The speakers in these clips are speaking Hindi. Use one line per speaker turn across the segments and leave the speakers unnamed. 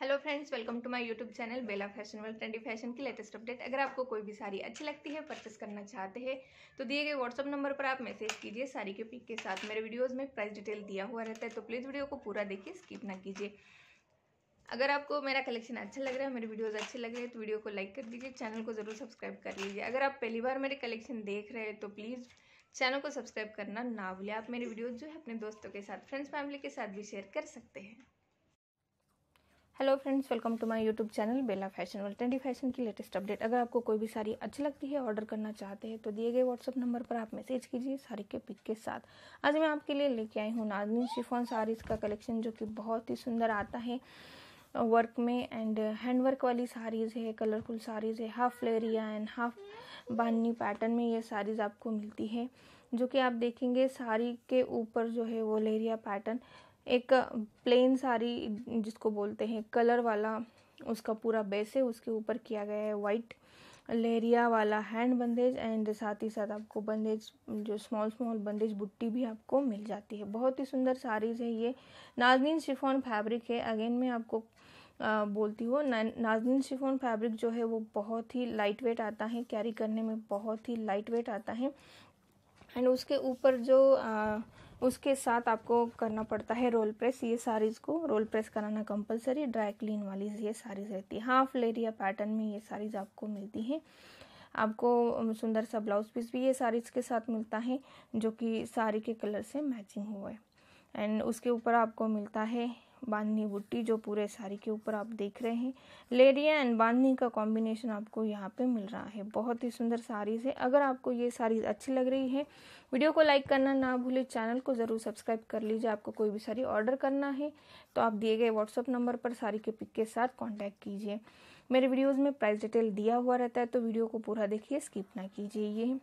hello friends welcome to my YouTube channel Bela fashion world trendy fashion की लेटेस्ट अपडेट अगर आपको कोई भी साड़ी अच्छी लगती है परचेस करना चाहते हैं तो दिए गए व्हाट्सअप नंबर पर आप मैसेज कीजिए साड़ी के पिक के साथ मेरे वीडियोस में प्राइस डिटेल दिया हुआ रहता है तो प्लीज़ वीडियो को पूरा देखिए स्किप ना कीजिए अगर आपको मेरा कलेक्शन अच्छा लग रहा है मेरे वीडियोज़ अच्छे लग रहे हैं तो वीडियो को लाइक कर दीजिए चैनल को ज़रूर सब्सक्राइब कर लीजिए अगर आप पहली बार मेरे कलेक्शन देख रहे हैं तो प्लीज़ चैनल को सब्सक्राइब करना ना भूलें आप मेरे वीडियोज़ जो है अपने दोस्तों के साथ फ्रेंड्स फैमिली के साथ भी शेयर कर सकते हैं hello friends welcome to my YouTube channel Bela fashion world trendy fashion की लेटेस्ट अपडेट अगर आपको कोई भी साड़ी अच्छी लगती है ऑर्डर करना चाहते हैं तो दिए गए व्हाट्सअप नंबर पर आप मैसेज कीजिए साड़ी के पिक के साथ आज मैं आपके लिए लेके आई हूँ नाजनी शिफॉन साड़ीज़ का कलेक्शन जो कि बहुत ही सुंदर आता है वर्क में एंड हैंड वर्क वाली साड़ीज़ है कलरफुल साड़ीज़ है हाफ लेरिया एंड हाफ बानी पैटर्न में ये साड़ीज़ आपको मिलती है जो कि आप देखेंगे साड़ी के ऊपर जो है वो लेरिया पैटर्न एक प्लेन साड़ी जिसको बोलते हैं कलर वाला उसका पूरा बेस है उसके ऊपर किया गया है वाइट लेरिया वाला हैंड बंदेज एंड साथ ही साथ आपको बंदेज जो स्मॉल स्मॉल बंदेज बुट्टी भी आपको मिल जाती है बहुत ही सुंदर साड़ीज़ है ये नाजनीन शिफॉन फैब्रिक है अगेन मैं आपको आ, बोलती हूँ ना, नाजनीन शिफोन फैब्रिक जो है वो बहुत ही लाइट वेट आता है कैरी करने में बहुत ही लाइट वेट आता है एंड उसके ऊपर जो आ, उसके साथ आपको करना पड़ता है रोल प्रेस ये साड़ीज़ को रोल प्रेस कराना कंपलसरी ड्राई क्लीन वाली ये साड़ीज़ रहती है हाफ लेरिया पैटर्न में ये साड़ीज़ आपको मिलती हैं आपको सुंदर सा ब्लाउज पीस भी ये साड़ीज़ के साथ मिलता है जो कि साड़ी के कलर से मैचिंग हुआ है एंड उसके ऊपर आपको मिलता है बांधनी बुट्टी जो पूरे साड़ी के ऊपर आप देख रहे हैं लेरिया एंड बांधनी का कॉम्बिनेशन आपको यहाँ पे मिल रहा है बहुत ही सुंदर साड़ीज़ है अगर आपको ये साड़ीज़ अच्छी लग रही है वीडियो को लाइक करना ना भूले चैनल को ज़रूर सब्सक्राइब कर लीजिए आपको कोई भी साड़ी ऑर्डर करना है तो आप दिए गए व्हाट्सअप नंबर पर साड़ी के पिक के साथ कॉन्टैक्ट कीजिए मेरे वीडियोज़ में प्राइस डिटेल दिया हुआ रहता है तो वीडियो को पूरा देखिए स्किप ना कीजिए ये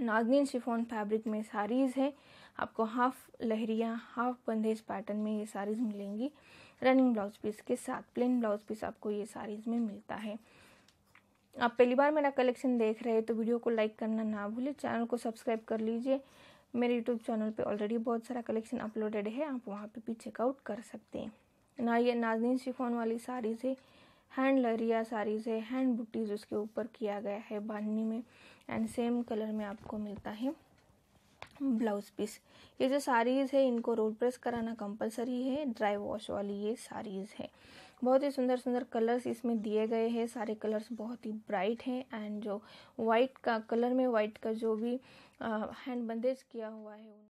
नागिन शिफोन फैब्रिक में साड़ीज़ है आपको half lehariya half bandhej pattern में ये साड़ीज़ मिलेंगी रनिंग ब्लाउज पीस के साथ प्लेन ब्लाउज पीस आपको ये साड़ीज़ में मिलता है आप पहली बार मेरा कलेक्शन देख रहे हैं तो वीडियो को लाइक करना ना भूलें चैनल को सब्सक्राइब कर लीजिए मेरे यूट्यूब चैनल पे ऑलरेडी बहुत सारा कलेक्शन अपलोडेड है आप वहाँ पे भी चेकआउट कर सकते हैं ना ये नाजनीन शिफोन वाली साड़ीज़ है हैंड लरिया साड़ीज़ है हैंड बुटीज़ उसके ऊपर किया गया है बांधनी में एंड सेम कलर में आपको मिलता है ब्लाउज पीस ये जो साड़ीज़ है इनको रोड प्रेस कराना कंपलसरी है ड्राई वॉश वाली ये साड़ीज़ है बहुत ही सुंदर सुंदर कलर्स इसमें दिए गए हैं सारे कलर्स बहुत ही ब्राइट हैं एंड जो वाइट का कलर में वाइट का जो भी हैंड बंदेज किया हुआ है